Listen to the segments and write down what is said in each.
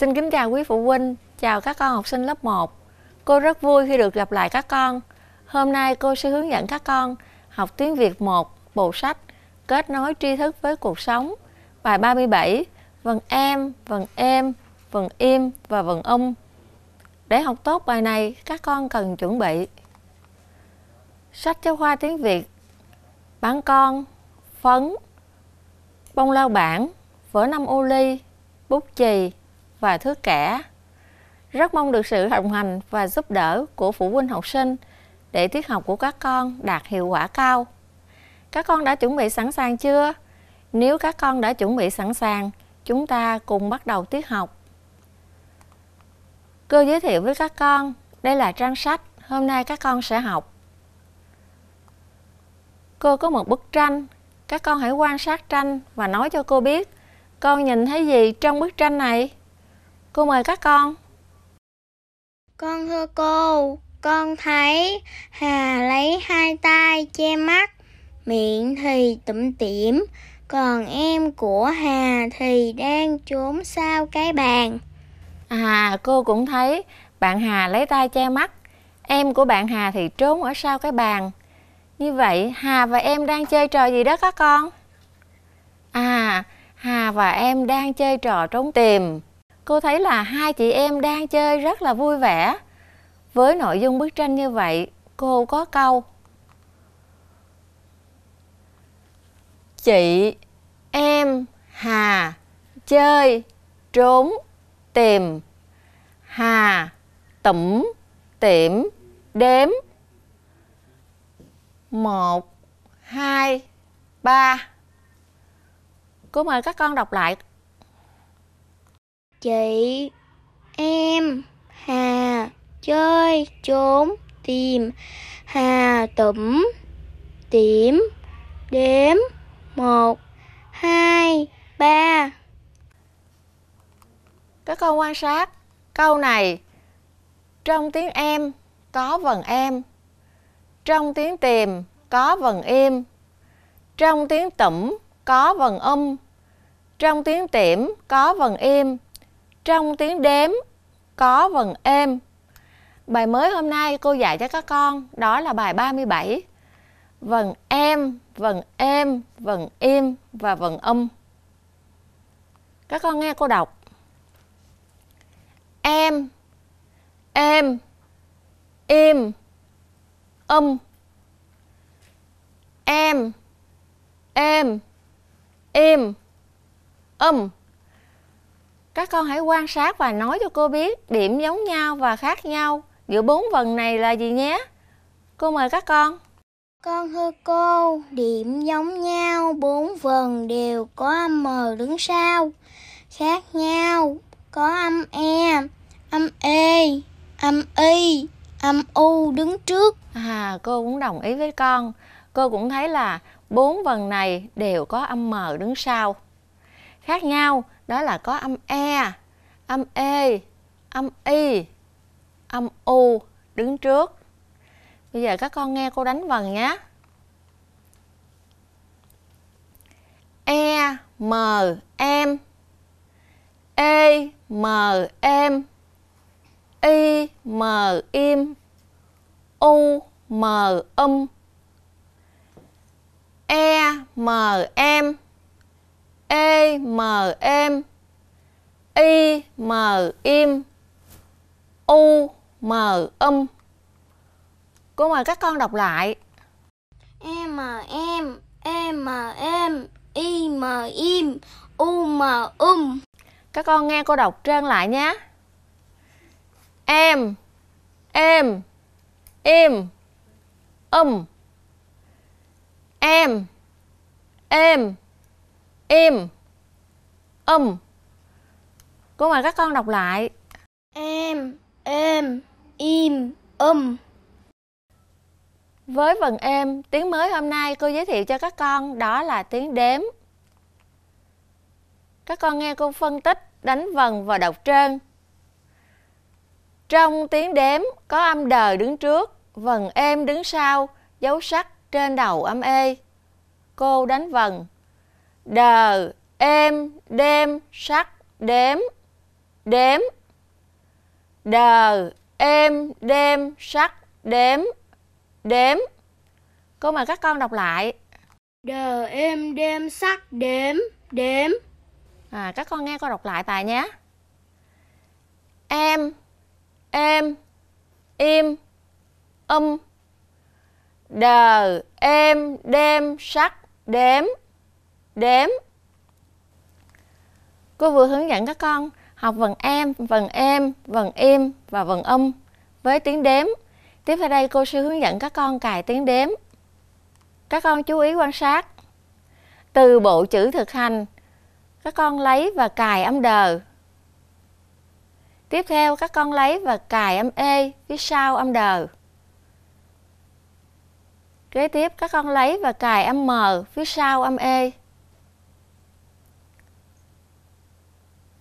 Xin kính chào quý phụ huynh, chào các con học sinh lớp 1. Cô rất vui khi được gặp lại các con. Hôm nay cô sẽ hướng dẫn các con học tiếng Việt 1 bộ sách Kết nối tri thức với cuộc sống, bài 37, vần em, vần em, vần im và vần um. Để học tốt bài này, các con cần chuẩn bị sách giáo khoa tiếng Việt, bản con, phấn, bông lao bản, vở năm ô ly, bút chì, và thứ cả. Rất mong được sự đồng hành và giúp đỡ của phụ huynh học sinh để tiết học của các con đạt hiệu quả cao. Các con đã chuẩn bị sẵn sàng chưa? Nếu các con đã chuẩn bị sẵn sàng, chúng ta cùng bắt đầu tiết học. Cô giới thiệu với các con, đây là trang sách hôm nay các con sẽ học. Cô có một bức tranh, các con hãy quan sát tranh và nói cho cô biết con nhìn thấy gì trong bức tranh này. Cô mời các con. Con thưa cô, con thấy Hà lấy hai tay che mắt, miệng thì tụm tỉm, còn em của Hà thì đang trốn sau cái bàn. À, cô cũng thấy bạn Hà lấy tay che mắt, em của bạn Hà thì trốn ở sau cái bàn. Như vậy Hà và em đang chơi trò gì đó các con? À, Hà và em đang chơi trò trốn tìm cô thấy là hai chị em đang chơi rất là vui vẻ với nội dung bức tranh như vậy cô có câu chị em hà chơi trốn tìm hà tủm tiệm đếm một hai ba cô mời các con đọc lại chị em hà chơi trốn tìm hà tủm tiệm đếm một hai ba các con quan sát câu này trong tiếng em có vần em trong tiếng tìm có vần im trong tiếng tủm có vần âm trong tiếng tiệm có vần im trong tiếng đếm có vần êm. Bài mới hôm nay cô dạy cho các con đó là bài 37. Vần em, vần êm, vần im và vần âm. Các con nghe cô đọc. Em, em im, âm. Em, em im, âm. Các con hãy quan sát và nói cho cô biết điểm giống nhau và khác nhau giữa bốn vần này là gì nhé. Cô mời các con. Con thưa cô, điểm giống nhau, bốn vần đều có âm M đứng sau. Khác nhau, có âm E, âm E, âm Y, âm U đứng trước. À, cô cũng đồng ý với con. Cô cũng thấy là bốn vần này đều có âm M đứng sau. Khác nhau đó là có âm e âm e âm y âm u đứng trước bây giờ các con nghe cô đánh vần nhé e m em e m em i m im u m âm, e m em e m em i m im u m âm cô mời các con đọc lại e m em em em i m im u m um các con nghe cô đọc trơn lại nhé em em im um em em im âm. cô mời các con đọc lại em em im âm. với vần em tiếng mới hôm nay cô giới thiệu cho các con đó là tiếng đếm các con nghe cô phân tích đánh vần và đọc trơn trong tiếng đếm có âm đờ đứng trước vần em đứng sau dấu sắc trên đầu âm ê cô đánh vần đờ, êm, đêm, sắc, đếm, đếm. Đờ, êm, đêm, sắc, đếm, đếm. Cô mời các con đọc lại. Đờ, êm, đêm, sắc, đếm, đếm. À, các con nghe cô đọc lại Tài nhé. Em, em, im, um. Đờ, êm, đêm, sắc, đếm, đếm. Cô vừa hướng dẫn các con học vần em, vần em, vần im và vần âm um với tiếng đếm. Tiếp theo đây cô sẽ hướng dẫn các con cài tiếng đếm. Các con chú ý quan sát. Từ bộ chữ thực hành, các con lấy và cài âm đờ. Tiếp theo các con lấy và cài âm e phía sau âm đờ. Kế tiếp các con lấy và cài âm m phía sau âm e.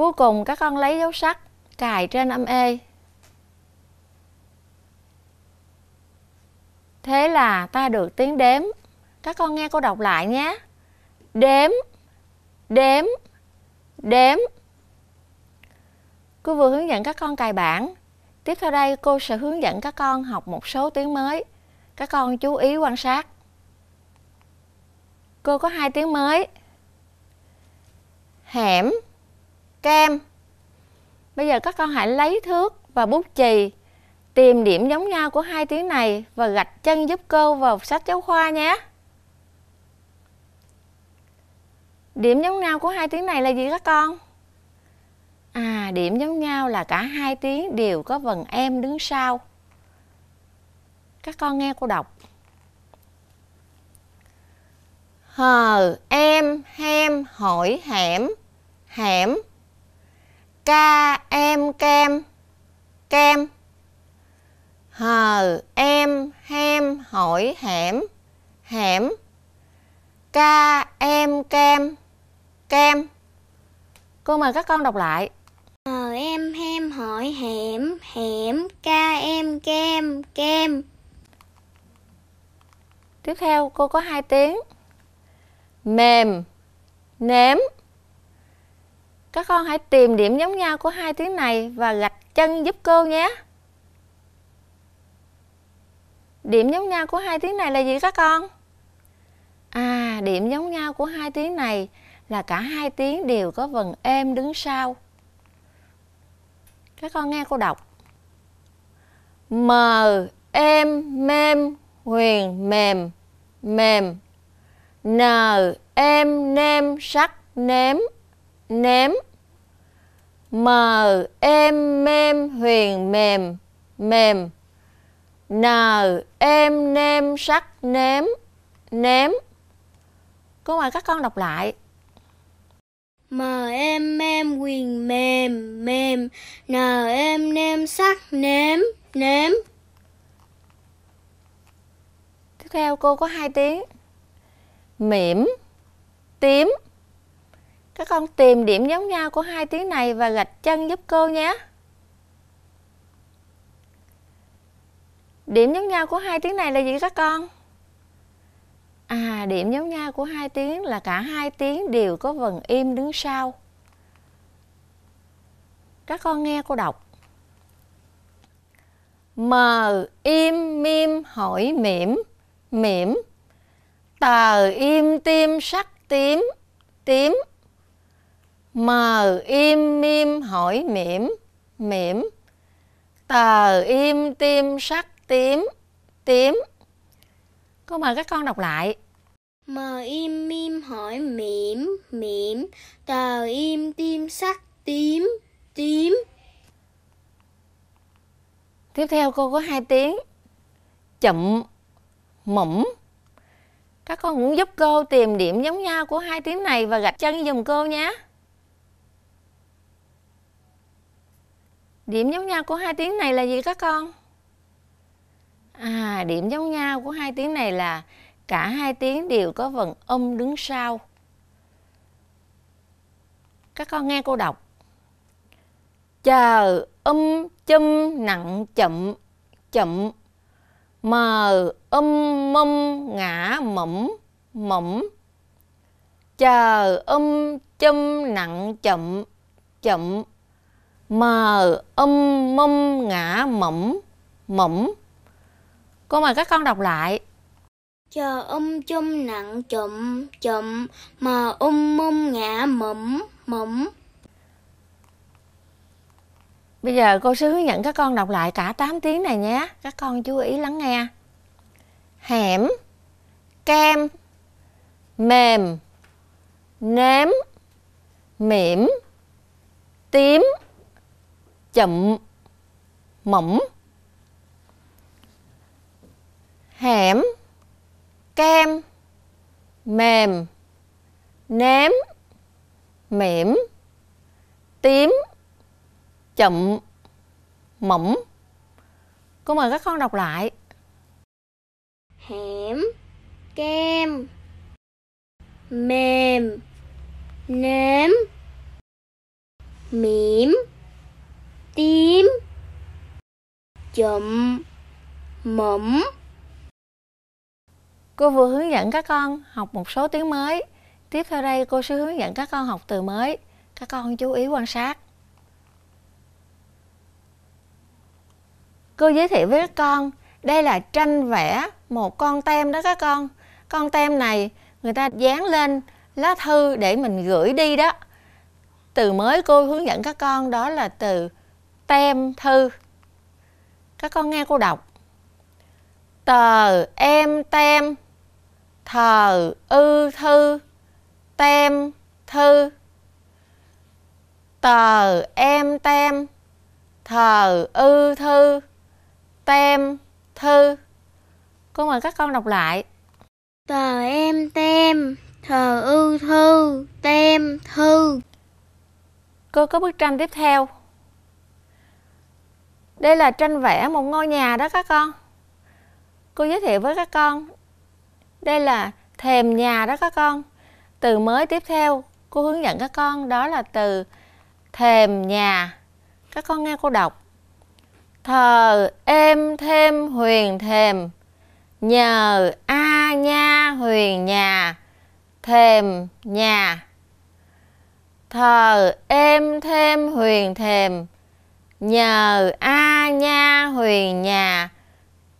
Cuối cùng các con lấy dấu sắc cài trên âm E. Thế là ta được tiếng đếm. Các con nghe cô đọc lại nhé. Đếm, đếm, đếm. Cô vừa hướng dẫn các con cài bảng. Tiếp theo đây cô sẽ hướng dẫn các con học một số tiếng mới. Các con chú ý quan sát. Cô có hai tiếng mới. Hẻm kem bây giờ các con hãy lấy thước và bút chì tìm điểm giống nhau của hai tiếng này và gạch chân giúp cô vào sách giáo khoa nhé điểm giống nhau của hai tiếng này là gì các con à điểm giống nhau là cả hai tiếng đều có vần em đứng sau các con nghe cô đọc hờ em hem hỏi hẻm hẻm ca em kem kem hờ em hem hỏi hẻm hẻm ca em kem kem cô mời các con đọc lại hờ em hem hỏi hẻm hẻm ca em kem kem tiếp theo cô có hai tiếng mềm nếm các con hãy tìm điểm giống nhau của hai tiếng này và gạch chân giúp cô nhé. Điểm giống nhau của hai tiếng này là gì các con? À, điểm giống nhau của hai tiếng này là cả hai tiếng đều có vần êm đứng sau. Các con nghe cô đọc. m êm, mềm, huyền, mềm, mềm. N, êm, nem sắc, nếm ném m em mềm huyền mềm mềm n em nem sắc ném ném cô mời các con đọc lại m em em huyền mềm mềm n em nem sắc ném ném tiếp theo cô có hai tiếng mỉm tím các con tìm điểm giống nhau của hai tiếng này và gạch chân giúp cô nhé. Điểm giống nhau của hai tiếng này là gì các con? À, điểm giống nhau của hai tiếng là cả hai tiếng đều có vần im đứng sau. Các con nghe cô đọc. Mờ im mim hỏi mỉm, mỉm. Tờ im tim sắc tím, tím mờ im im hỏi mỉm mỉm tờ im tim sắc tím tím cô mời các con đọc lại mờ im im hỏi mỉm mỉm tờ im tim sắc tím tím tiếp theo cô có hai tiếng chậm mẩm các con cũng giúp cô tìm điểm giống nhau của hai tiếng này và gạch chân dùm cô nhé điểm giống nhau của hai tiếng này là gì các con à điểm giống nhau của hai tiếng này là cả hai tiếng đều có vần âm đứng sau các con nghe cô đọc chờ âm châm nặng chậm chậm mờ âm mâm ngã mẫm mẫm chờ âm châm nặng chậm chậm mờ âm um, mâm ngã mẫm mẫm cô mời các con đọc lại chờ âm um, châm nặng chụm chụm mờ âm um, mâm ngã mẫm mẫm Bây giờ cô sẽ hướng dẫn các con đọc lại cả 8 tiếng này nhé. Các con chú ý lắng nghe. Hẻm, kem, mềm, nếm, mỉm, tím, chậm mỏng hẻm kem mềm ném mỉm tím chậm mỏng cô mời các con đọc lại hẻm kem mềm ném mỉm tím chụm mẫm Cô vừa hướng dẫn các con học một số tiếng mới Tiếp theo đây cô sẽ hướng dẫn các con học từ mới Các con chú ý quan sát Cô giới thiệu với các con Đây là tranh vẽ một con tem đó các con Con tem này người ta dán lên lá thư để mình gửi đi đó Từ mới cô hướng dẫn các con đó là từ tem thư các con nghe cô đọc tờ em tem thờ ư thư tem thư tờ em tem thờ ư thư tem thư cô mời các con đọc lại tờ em tem thờ ư thư tem thư cô có bức tranh tiếp theo đây là tranh vẽ một ngôi nhà đó các con. Cô giới thiệu với các con. Đây là thềm nhà đó các con. Từ mới tiếp theo, cô hướng dẫn các con đó là từ thềm nhà. Các con nghe cô đọc. Thờ em thêm huyền thềm nhờ a nha huyền nhà, thềm nhà. Thờ em thêm huyền thèm, nhờ a nha huyền nhà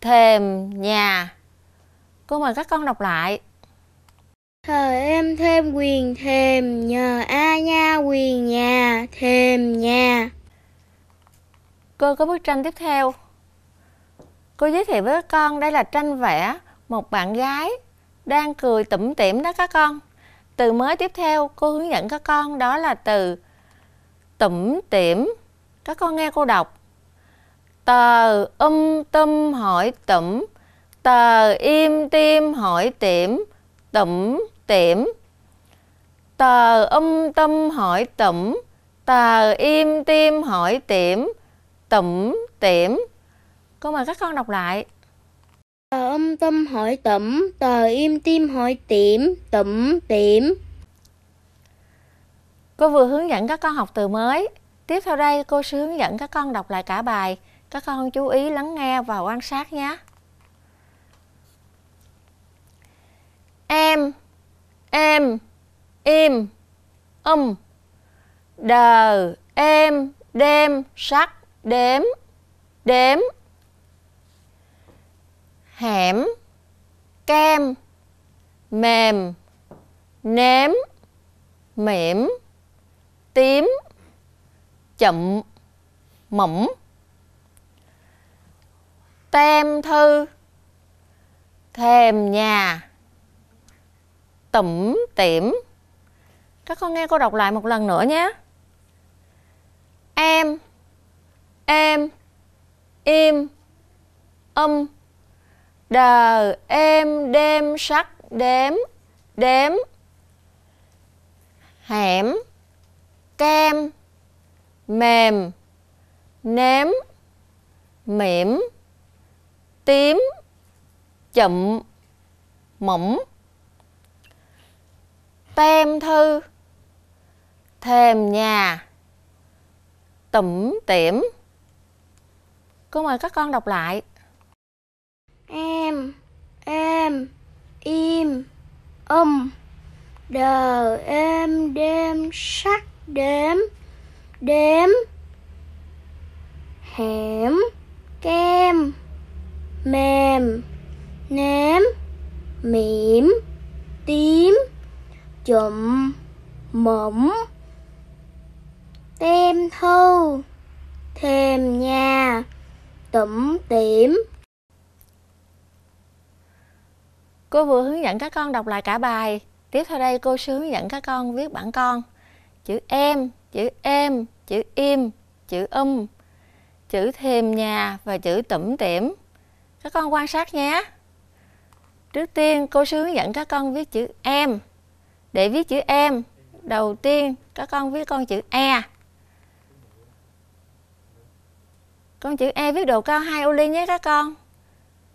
thềm nhà cô mời các con đọc lại thờ em thêm quyền thềm nhờ a nha quyền nhà thềm nhà cô có bức tranh tiếp theo cô giới thiệu với các con đây là tranh vẽ một bạn gái đang cười tủm tỉm đó các con từ mới tiếp theo cô hướng dẫn các con đó là từ tủm tỉm các con nghe cô đọc. Tờ âm um tâm hỏi tẩm, tờ im tim hỏi tiệm tẩm tiệm Tờ âm um tâm hỏi tẩm, tờ im tim hỏi tiệm tẩm tiệm Cô mời các con đọc lại. Tờ âm um tâm hỏi tẩm, tờ im tim hỏi tiệm tẩm tiệm Cô vừa hướng dẫn các con học từ mới. Tiếp theo đây, cô sẽ hướng dẫn các con đọc lại cả bài. Các con chú ý lắng nghe và quan sát nhé. Em, em, im, um. Đờ, em, đêm, sắc, đếm, đếm. Hẻm, kem, mềm, nếm, mỉm, tím, chậm mẫm tem thư thèm nhà tẩm tỉm các con nghe cô đọc lại một lần nữa nhé em em im âm đờ em đêm sắc đếm đếm hẻm kem mềm ném mỉm tím chậm mẫm, tem thư thềm nhà tẩm tỉm cô mời các con đọc lại em em im um đờ em đêm sắc đếm đếm hẻm kem mềm ném mỉm tím chụm mẫm, tem thu thềm nhà tủm tiệm. cô vừa hướng dẫn các con đọc lại cả bài tiếp theo đây cô sẽ hướng dẫn các con viết bản con chữ em chữ em chữ im chữ âm um, chữ thềm nhà và chữ tẩm tiệm các con quan sát nhé trước tiên cô sư hướng dẫn các con viết chữ em để viết chữ em đầu tiên các con viết con chữ e con chữ e viết độ cao hai ô ly nhé các con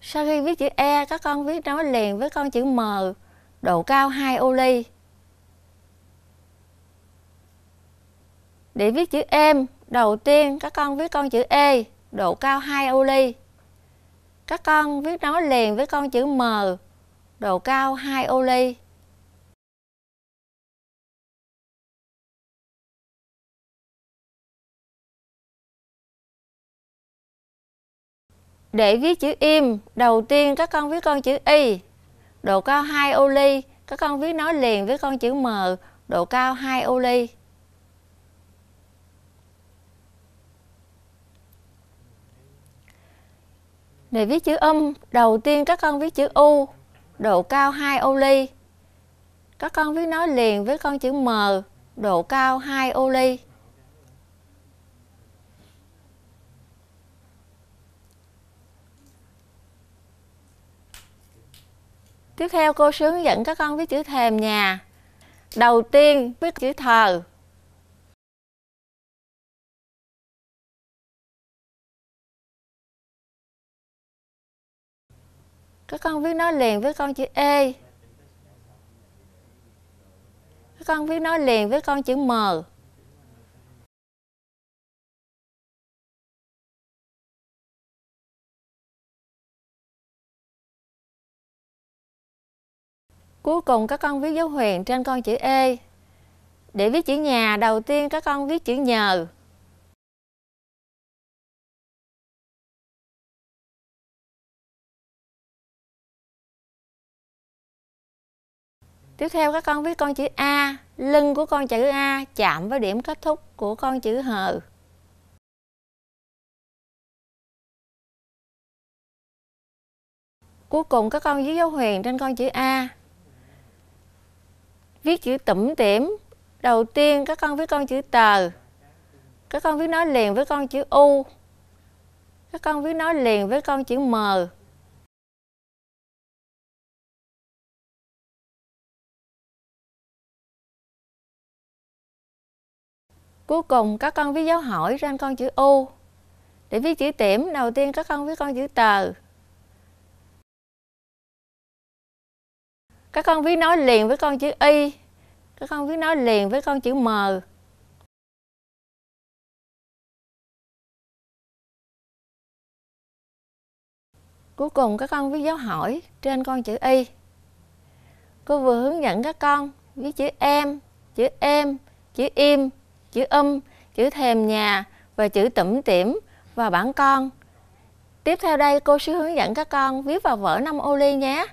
sau khi viết chữ e các con viết nó liền với con chữ m độ cao hai ô ly để viết chữ em đầu tiên các con viết con chữ e độ cao 2 ô ly các con viết nó liền với con chữ m độ cao 2 ô ly Để viết chữ im, đầu tiên các con viết con chữ Y, độ cao 2 ô ly, các con viết nó liền với con chữ M, độ cao 2 ô ly. để viết chữ âm, đầu tiên các con viết chữ U, độ cao 2 ô ly. Các con viết nói liền với con chữ M, độ cao 2 ô ly. Tiếp theo cô hướng dẫn các con viết chữ thềm nhà. Đầu tiên viết chữ thờ, các con viết nói liền với con chữ e các con viết nói liền với con chữ m Cuối cùng các con viết dấu huyền trên con chữ E. Để viết chữ nhà, đầu tiên các con viết chữ nhờ. tiếp theo các con viết con chữ a lưng của con chữ a chạm với điểm kết thúc của con chữ h cuối cùng các con viết dấu huyền trên con chữ a viết chữ tẩm tiểm đầu tiên các con viết con chữ tờ các con viết nói liền với con chữ u các con viết nói liền với con chữ m Cuối cùng các con viết dấu hỏi trên con chữ U. Để viết chữ tiệm đầu tiên các con viết con chữ tờ. Các con viết nói liền với con chữ Y. Các con viết nói liền với con chữ M. Cuối cùng các con viết dấu hỏi trên con chữ Y. Cô vừa hướng dẫn các con viết chữ em, chữ em, chữ im chữ âm, um, chữ thềm nhà và chữ tẩm tỉm và bản con. Tiếp theo đây cô sẽ hướng dẫn các con viết vào vở năm ô ly nhé.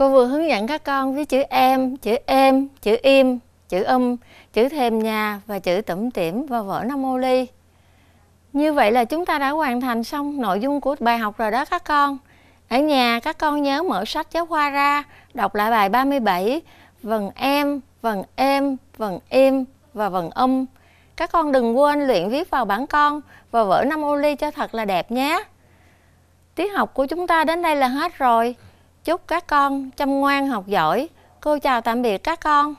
cô vừa hướng dẫn các con với chữ em chữ em chữ im chữ âm um, chữ thềm nhà và chữ tẩm tiểm và vỡ nam mô ly như vậy là chúng ta đã hoàn thành xong nội dung của bài học rồi đó các con ở nhà các con nhớ mở sách giáo khoa ra đọc lại bài 37 vần em vần em vần im và vần âm um. các con đừng quên luyện viết vào bản con và vỡ năm ô ly cho thật là đẹp nhé tiết học của chúng ta đến đây là hết rồi Chúc các con chăm ngoan học giỏi. Cô chào tạm biệt các con.